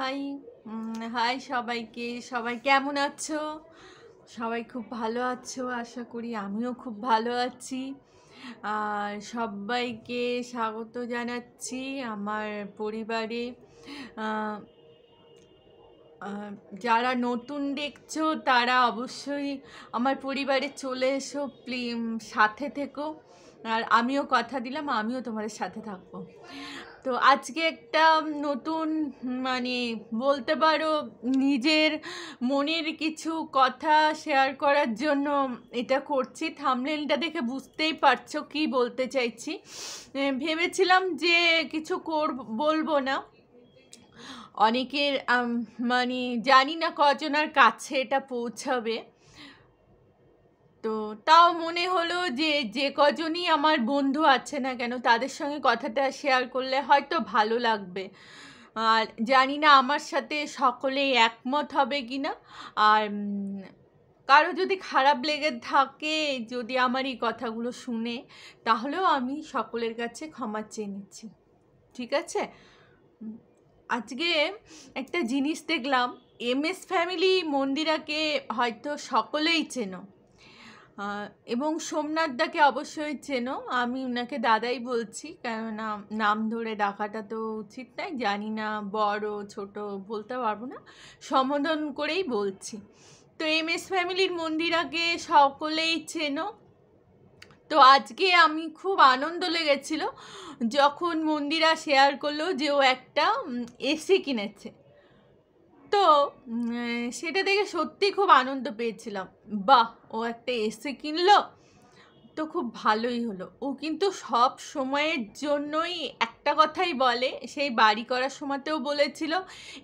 high high সবাইকে সবাই কেমন আছো সবাই খুব ভালো আছো আশা করি আমিও খুব ভালো আছি আর সবাইকে স্বাগত জানাচ্ছি আমার পরিবারে যারা নতুন দেখছো তারা অবশ্যই আমার পরিবারে চলে এসো প্লি সাথে থেকো আর আমিও কথা দিলাম আমিও তোমাদের সাথে থাকবো তো আজকে একটা নতুন মানে বলতে পারো নিজের মনের কিছু কথা শেয়ার করার জন্য এটা করছি থামলেনটা দেখে বুঝতেই পারছো কি বলতে চাইছি ভেবেছিলাম যে কিছু কর বলবো না অনেকের মানে জানি না কজনার কাছে এটা পৌঁছাবে তো তাও মনে হলো যে যে কজনই আমার বন্ধু আছে না কেন তাদের সঙ্গে কথাটা শেয়ার করলে হয়তো ভালো লাগবে আর জানি না আমার সাথে সকলেই একমত হবে কি না আর কারো যদি খারাপ লেগে থাকে যদি আমার এই কথাগুলো শুনে তাহলেও আমি সকলের কাছে ক্ষমা চেয়ে নিচ্ছি ঠিক আছে আজকে একটা জিনিস দেখলাম এম এস ফ্যামিলি মন্দিরাকে হয়তো সকলেই চেনো এবং সোমনাথদাকে অবশ্যই চেনো আমি ওনাকে দাদাই বলছি কেননা নাম ধরে ডাকাটা তো উচিত নয় জানি না বড় ছোট বলতে পারবো না সম্বোধন করেই বলছি তো এম এস ফ্যামিলির মন্দিরাকে সকলেই চেনো তো আজকে আমি খুব আনন্দ লেগেছিল যখন মন্দিরা শেয়ার করলো যে ও একটা এসি কিনেছে তো সেটা দেখে সত্যি খুব আনন্দ পেয়েছিলাম বাহ ও একটা এসি কিনলো তো খুব ভালোই হলো ও কিন্তু সব সময়ের জন্যই একটা কথাই বলে সেই বাড়ি করার সময়তেও বলেছিল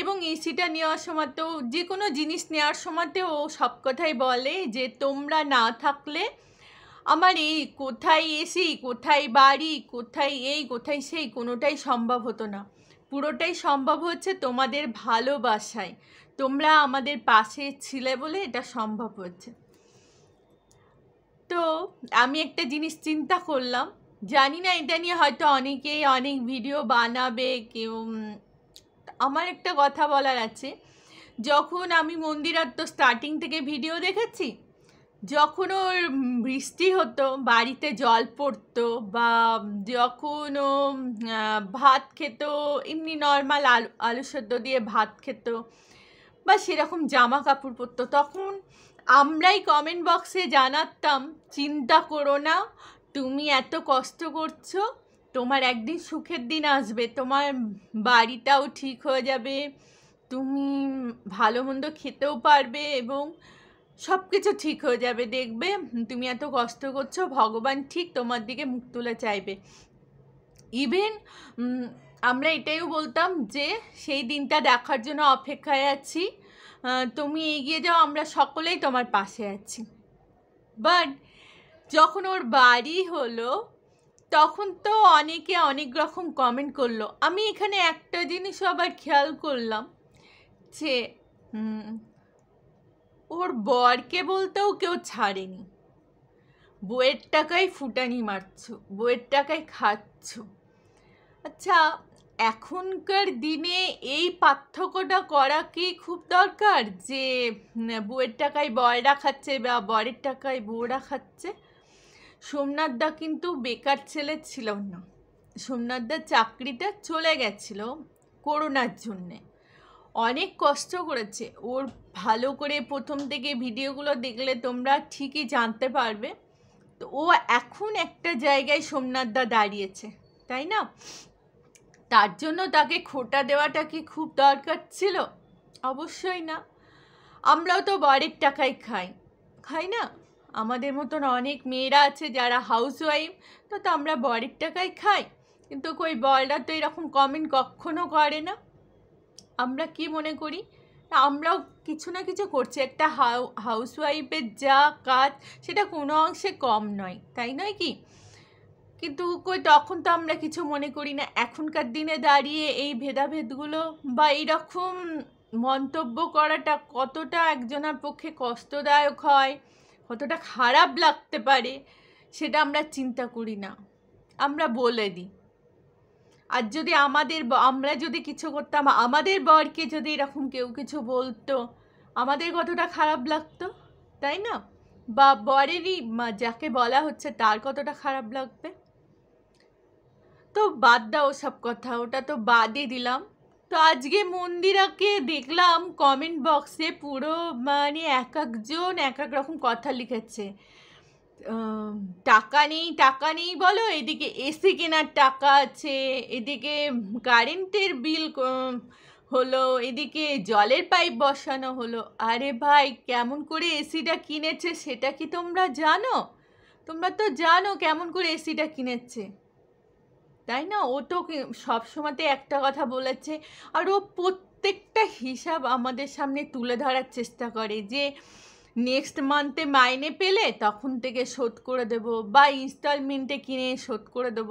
এবং এসিটা নেওয়ার সময়তেও যে কোনো জিনিস নেওয়ার সময়তেও ও সব কথাই বলে যে তোমরা না থাকলে আমার এই কোথায় এসি কোথায় বাড়ি কোথায় এই কোথায় সেই কোনোটাই সম্ভব হতো না পুরোটাই সম্ভব হচ্ছে তোমাদের ভালোবাসায় তোমরা আমাদের পাশে ছিলে বলে এটা সম্ভব হচ্ছে তো আমি একটা জিনিস চিন্তা করলাম জানি না এটা নিয়ে হয়তো অনেকেই অনেক ভিডিও বানাবে কেউ আমার একটা কথা বলার আছে যখন আমি মন্দিরার তো স্টার্টিং থেকে ভিডিও দেখেছি যখন ওর বৃষ্টি হতো বাড়িতে জল পড়তো বা যখন ও ভাত খেত এমনি নর্মাল আলু আলু সেদ্ধ দিয়ে ভাত খেত বা সেরকম জামা কাপড় পরতো তখন আমরাই কমেন্ট বক্সে জানাতাম চিন্তা করো না তুমি এত কষ্ট করছো তোমার একদিন সুখের দিন আসবে তোমার বাড়িটাও ঠিক হয়ে যাবে তুমি ভালো মন্দ খেতেও পারবে এবং সব কিছু ঠিক হয়ে যাবে দেখবে তুমি এত কষ্ট করছো ভগবান ঠিক তোমার দিকে মুখ তুলে চাইবে ইভেন আমরা এটাইও বলতাম যে সেই দিনটা দেখার জন্য অপেক্ষায় আছি তুমি এগিয়ে যাও আমরা সকলেই তোমার পাশে আছি বাট যখন ওর বাড়ি হলো তখন তো অনেকে অনেক রকম কমেন্ট করলো আমি এখানে একটা জিনিস আবার খেয়াল করলাম যে ওর বরকে বলতেও কেউ ছাড়েনি বইয়ের টাকায় ফুটানি মারছ বইয়ের টাকায় খাচ্ছ আচ্ছা এখনকার দিনে এই পার্থক্যটা করা কি খুব দরকার যে বইয়ের টাকায় বয়রা খাচ্ছে বা বরের টাকায় বউরা খাচ্ছে সোমনাথদা কিন্তু বেকার ছেলে ছিল না সোমনাথদার চাকরিটা চলে গেছিল করোনার জন্যে অনেক কষ্ট করেছে ওর ভালো করে প্রথম থেকে ভিডিওগুলো দেখলে তোমরা ঠিকই জানতে পারবে তো ও এখন একটা জায়গায় সোমনাথদা দাঁড়িয়েছে তাই না তার জন্য তাকে খোটা দেওয়াটা কি খুব দরকার ছিল অবশ্যই না আমরাও তো বরের টাকাই খাই খাই না আমাদের মতন অনেক মেয়েরা আছে যারা হাউস ওয়াইফ তো তো আমরা বরের টাকাই খাই কিন্তু কই বররা তো এরকম কমেন্ট কখনও করে না আমরা কি মনে করি আমরাও কিছু না কিছু করছি একটা হাউ হাউসওয়াইফের যা কাজ সেটা কোনো অংশে কম নয় তাই নয় কি কিন্তু কই তখন তো আমরা কিছু মনে করি না এখনকার দিনে দাঁড়িয়ে এই ভেদাভেদগুলো বা এইরকম মন্তব্য করাটা কতটা একজনের পক্ষে কষ্টদায়ক হয় কতটা খারাপ লাগতে পারে সেটা আমরা চিন্তা করি না আমরা বলে দিই আর যদি আমাদের আমরা যদি কিছু করতাম আমাদের বরকে যদি এরকম কেউ কিছু বলতো আমাদের কতটা খারাপ লাগতো তাই না বা বরেরই যাকে বলা হচ্ছে তার কতটা খারাপ লাগবে তো বাদ দাও সব কথা ওটা তো বাদই দিলাম তো আজকে মন্দিরাকে দেখলাম কমেন্ট বক্সে পুরো মানে এক একজন এক এক রকম কথা লিখেছে টাকা নেই টাকা নেই বলো এদিকে এসি কেনার টাকা আছে এদিকে কারেন্টের বিল হলো এদিকে জলের পাইপ বসানো হলো আরে ভাই কেমন করে এসিটা কিনেছে সেটা কি তোমরা জানো তোমরা তো জানো কেমন করে এসিটা কিনেছে তাই না ও তো সবসময়তে একটা কথা বলেছে আর ও প্রত্যেকটা হিসাব আমাদের সামনে তুলে ধরার চেষ্টা করে যে নেক্সট মান্থে মাইনে পেলে তখন থেকে শোধ করে দেব বা ইনস্টলমেন্টে কিনে শোধ করে দেব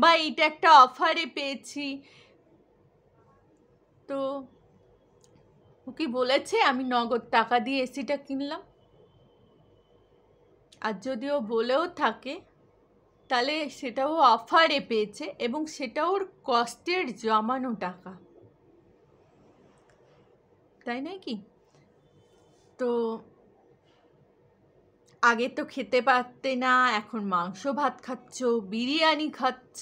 বা এটা একটা অফারে পেয়েছি তো ও কি বলেছে আমি নগদ টাকা দিয়ে এসিটা কিনলাম আর যদি ও বলেও থাকে তাহলে সেটাও অফারে পেয়েছে এবং সেটা ওর কষ্টের জমানো টাকা তাই নাকি তো আগে তো খেতে পারতে না এখন মাংস ভাত খাচ্ছ বিরিয়ানি খাচ্ছ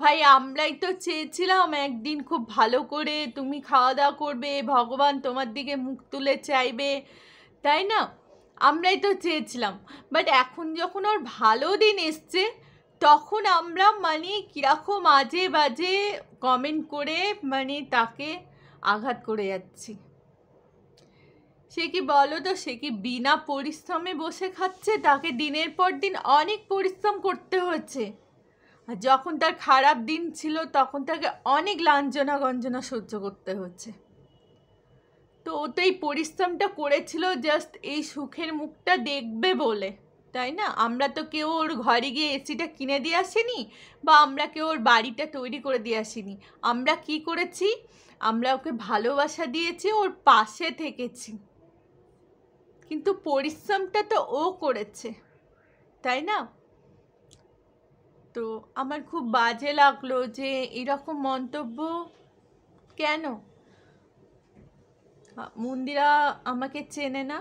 ভাই আমরাই তো চেয়েছিলাম একদিন খুব ভালো করে তুমি খাওয়া দাওয়া করবে ভগবান তোমার দিকে মুখ তুলে চাইবে তাই না আমরাই তো চেয়েছিলাম বাট এখন যখন ওর ভালো দিন এসছে তখন আমরা মানে কীরকম আজে বাজে কমেন্ট করে মানে তাকে আঘাত করে যাচ্ছি সে কি বলো তো সে কি বিনা পরিশ্রমে বসে খাচ্ছে তাকে দিনের পর দিন অনেক পরিশ্রম করতে হচ্ছে আর যখন তার খারাপ দিন ছিল তখন তাকে অনেক লাঞ্জনা গঞ্জনা সহ্য করতে হচ্ছে তো ও তো এই পরিশ্রমটা করেছিল জাস্ট এই সুখের মুখটা দেখবে বলে তাই না আমরা তো কেউ ওর ঘরে গিয়ে এসিটা কিনে দিয়ে আসিনি বা আমরা কেউ ওর বাড়িটা তৈরি করে দিয়ে আসিনি আমরা কি করেছি আমরা ওকে ভালোবাসা দিয়েছি ওর পাশে থেকেছি কিন্তু পরিশ্রমটা তো ও করেছে তাই না তো আমার খুব বাজে লাগলো যে এরকম মন্তব্য কেন মন্দিরা আমাকে চেনে না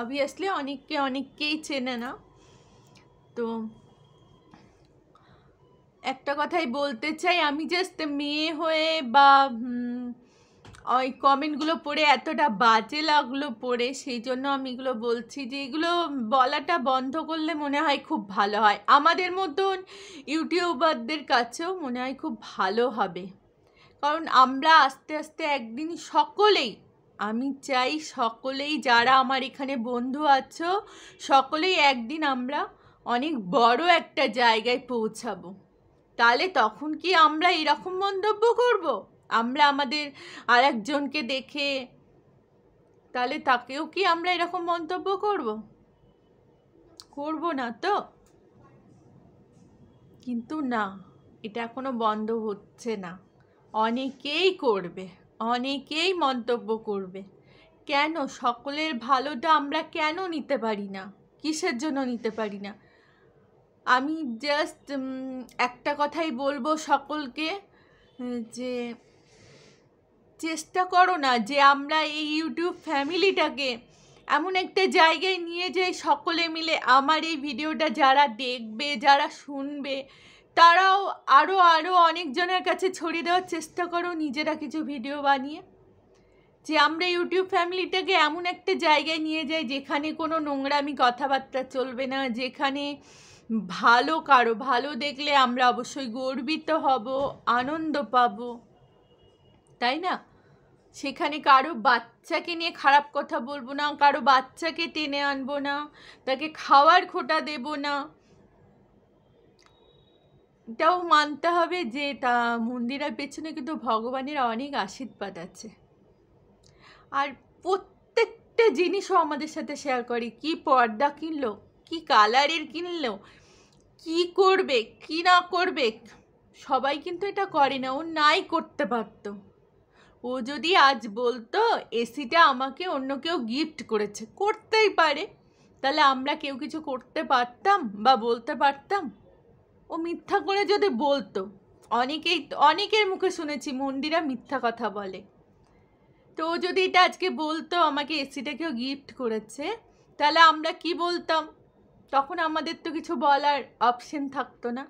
অবভিয়াসলি অনেককে অনেককেই চেনে না তো একটা কথাই বলতে চাই আমি জাস্ট মেয়ে হয়ে বা ওই কমেন্টগুলো পড়ে এতটা বাজে লাগলো পড়ে সেই জন্য আমি এগুলো বলছি যে এগুলো বলাটা বন্ধ করলে মনে হয় খুব ভালো হয় আমাদের মতন ইউটিউবারদের কাছেও মনে হয় খুব ভালো হবে কারণ আমরা আস্তে আস্তে একদিন সকলেই আমি চাই সকলেই যারা আমার এখানে বন্ধু আছো সকলেই একদিন আমরা অনেক বড় একটা জায়গায় পৌঁছাবো তাহলে তখন কি আমরা এরকম মন্তব্য করবো আমরা আমাদের আর একজনকে দেখে তাহলে তাকেও কি আমরা এরকম মন্তব্য করব করব না তো কিন্তু না এটা এখনও বন্ধ হচ্ছে না অনেকেই করবে অনেকেই মন্তব্য করবে কেন সকলের ভালোটা আমরা কেন নিতে পারি না কিসের জন্য নিতে পারি না আমি জাস্ট একটা কথাই বলবো সকলকে যে চেষ্টা করো না যে আমরা এই ইউটিউব ফ্যামিলিটাকে এমন একটা জায়গায় নিয়ে যাই সকলে মিলে আমার এই ভিডিওটা যারা দেখবে যারা শুনবে তারাও আরও আরও অনেকজনের কাছে ছড়িয়ে দেওয়ার চেষ্টা করো নিজেরা কিছু ভিডিও বানিয়ে যে আমরা ইউটিউব ফ্যামিলিটাকে এমন একটা জায়গায় নিয়ে যাই যেখানে কোনো নোংরামি কথাবার্তা চলবে না যেখানে ভালো কারো ভালো দেখলে আমরা অবশ্যই গর্বিত হব আনন্দ পাবো তাই না সেখানে কারো বাচ্চাকে নিয়ে খারাপ কথা বলবো না কারো বাচ্চাকে টেনে আনবো না তাকে খাওয়ার খোটা দেব না এটাও মানতে হবে যে তা মন্দিরের পেছনে কিন্তু ভগবানের অনেক আশীর্বাদ আছে আর প্রত্যেকটা জিনিসও আমাদের সাথে শেয়ার করে কি পর্দা কিনলো কি কালারের কিনলো কি করবে কি না করবে সবাই কিন্তু এটা করে না ও নাই করতে পারতো ও যদি আজ বলতো এসিটা আমাকে অন্য কেউ গিফট করেছে করতেই পারে তাহলে আমরা কেউ কিছু করতে পারতাম বা বলতে পারতাম ও মিথ্যা করে যদি বলতো অনেকেই অনেকের মুখে শুনেছি মন্দিরা মিথ্যা কথা বলে তো ও যদি এটা আজকে বলতো আমাকে এসিটা কেউ গিফট করেছে তাহলে আমরা কি বলতাম তখন আমাদের তো কিছু বলার অপশন থাকতো না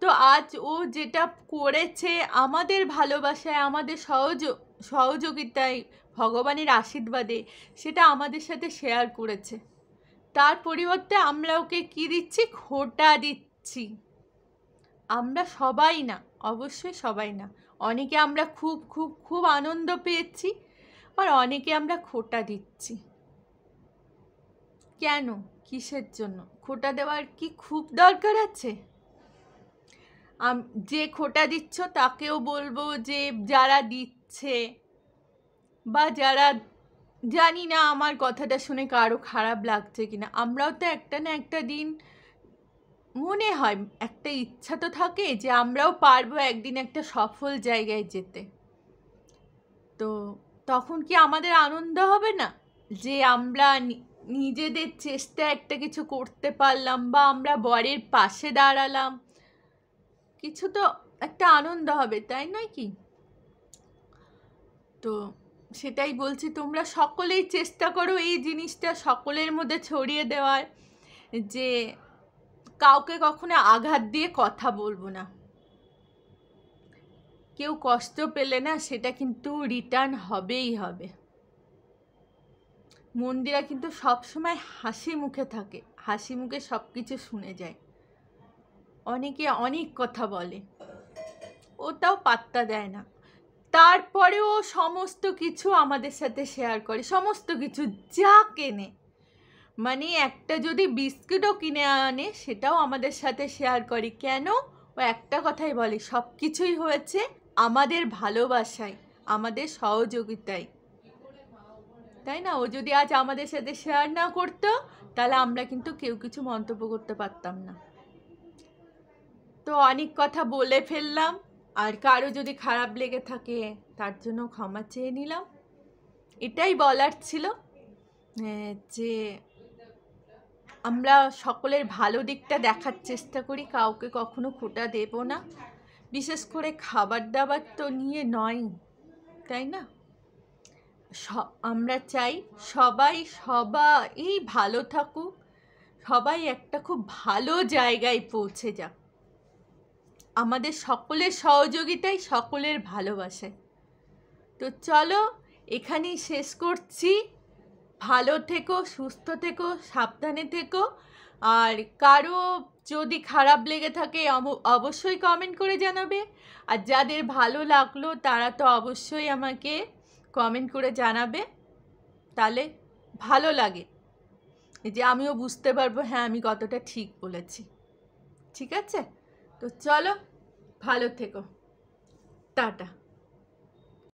তো আজ ও যেটা করেছে আমাদের ভালোবাসায় আমাদের সহযোগ সহযোগিতায় ভগবানের আশীর্বাদে সেটা আমাদের সাথে শেয়ার করেছে তার পরিবর্তে আমরা ওকে কি দিচ্ছি খোটা দিচ্ছি আমরা সবাই না অবশ্যই সবাই না অনেকে আমরা খুব খুব খুব আনন্দ পেয়েছি আর অনেকে আমরা খোটা দিচ্ছি কেন কিসের জন্য খোটা দেওয়ার কি খুব দরকার আছে যে খোটা দিচ্ছ তাকেও বলবো যে যারা দিচ্ছে হচ্ছে বা যারা জানি না আমার কথাটা শুনে কারো খারাপ লাগছে কি না আমরাও তো একটা না একটা দিন মনে হয় একটা ইচ্ছা তো থাকে যে আমরাও পারবো একদিন একটা সফল জায়গায় যেতে তো তখন কি আমাদের আনন্দ হবে না যে আমরা নিজেদের চেষ্টা একটা কিছু করতে পারলাম বা আমরা বরের পাশে দাঁড়ালাম কিছু তো একটা আনন্দ হবে তাই নয় কি তো সেটাই বলছি তোমরা সকলেই চেষ্টা করো এই জিনিসটা সকলের মধ্যে ছড়িয়ে দেওয়ার যে কাউকে কখনো আঘাত দিয়ে কথা বলবো না কেউ কষ্ট পেলে না সেটা কিন্তু রিটার্ন হবেই হবে মন্দিরা কিন্তু সবসময় হাসি মুখে থাকে হাসি মুখে সব কিছু শুনে যায় অনেকে অনেক কথা বলে ওটাও পাত্তা দেয় না তারপরেও সমস্ত কিছু আমাদের সাথে শেয়ার করে সমস্ত কিছু যা কেনে মানে একটা যদি বিস্কুটও কিনে আনে সেটাও আমাদের সাথে শেয়ার করে কেন ও একটা কথাই বলে সব কিছুই হয়েছে আমাদের ভালোবাসায় আমাদের সহযোগিতায় তাই না ও যদি আজ আমাদের সাথে শেয়ার না করতো তাহলে আমরা কিন্তু কেউ কিছু মন্তব্য করতে পারতাম না তো অনেক কথা বলে ফেললাম আর কারো যদি খারাপ লেগে থাকে তার জন্য ক্ষমা চেয়ে নিলাম এটাই বলার ছিল যে আমরা সকলের ভালো দিকটা দেখার চেষ্টা করি কাউকে কখনো খোটা দেব না বিশেষ করে খাবার দাবার তো নিয়ে নয় তাই না আমরা চাই সবাই সবাই ভালো থাকুক সবাই একটা খুব ভালো জায়গায় পৌঁছে যাক আমাদের সকলের সহযোগিতাই সকলের ভালোবাসায় তো চলো এখানেই শেষ করছি ভালো থেকো সুস্থ থেকো সাবধানে থেকো আর কারো যদি খারাপ লেগে থাকে অবশ্যই কমেন্ট করে জানাবে আর যাদের ভালো লাগলো তারা তো অবশ্যই আমাকে কমেন্ট করে জানাবে তাহলে ভালো লাগে যে আমিও বুঝতে পারবো হ্যাঁ আমি কতটা ঠিক বলেছি ঠিক আছে তো চলো ভালো থেকো টাটা